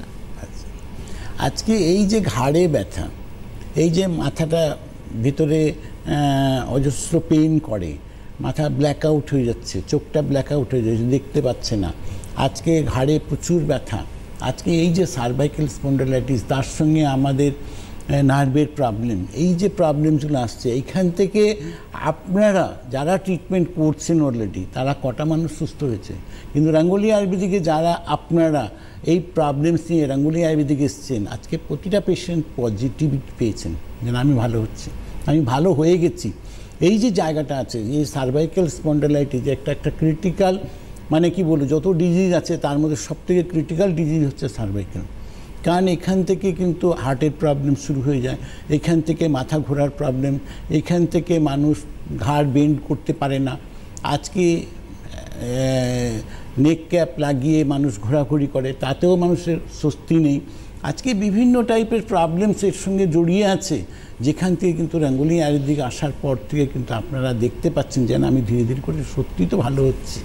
না আজকে এই যে ঘাড়ে ব্যথা এই যে মাথাটা ভিতরে অজস্র পেন করে মাথা ব্ল্যাক আউট হয়ে যাচ্ছে চোখটা ব্ল্যাক আউট হয়ে যাচ্ছে দেখতে পাচ্ছে না আজকে ঘাড়ে প্রচুর ব্যথা আজকে এই যে সার্ভাইকেল স্পন্ডালাইটিস তার সঙ্গে আমাদের নার্ভের প্রবলেম এই যে প্রবলেমসগুলো আসছে এইখান থেকে আপনারা যারা ট্রিটমেন্ট করছেন অলরেডি তারা কটা মানুষ সুস্থ হয়েছে কিন্তু রাঙ্গুলি আয়ুর্বেদিকে যারা আপনারা এই প্রবলেমস নিয়ে রাঙ্গুলি আয়ুর্বেদিক এসছেন আজকে প্রতিটা পেশেন্ট পজিটিভিটি পেয়েছেন যেন আমি ভালো হচ্ছি আমি ভালো হয়ে গেছি এই যে জায়গাটা আছে এই সার্ভাইকাল স্পন্ডেলাইটিস একটা একটা ক্রিটিক্যাল মানে কি বলবো যত ডিজিজ আছে তার মধ্যে সবথেকে ক্রিটিক্যাল ডিজিজ হচ্ছে সার্ভাইকাল কারণ এখান থেকে কিন্তু হার্টের প্রবলেম শুরু হয়ে যায় এখান থেকে মাথা ঘোরার প্রবলেম এখান থেকে মানুষ ঘাড় বেন্ড করতে পারে না আজকে নেক ক্যাপ লাগিয়ে মানুষ ঘোরাঘুরি করে তাতেও মানুষের স্বস্তি নেই আজকে বিভিন্ন টাইপের প্রবলেমস এর সঙ্গে জড়িয়ে আছে যেখান থেকে কিন্তু রঙ্গোলি আয়ের দিকে আসার পর থেকে কিন্তু আপনারা দেখতে পাচ্ছেন যেন আমি ধীরে ধীরে করে সত্যি তো ভালো হচ্ছে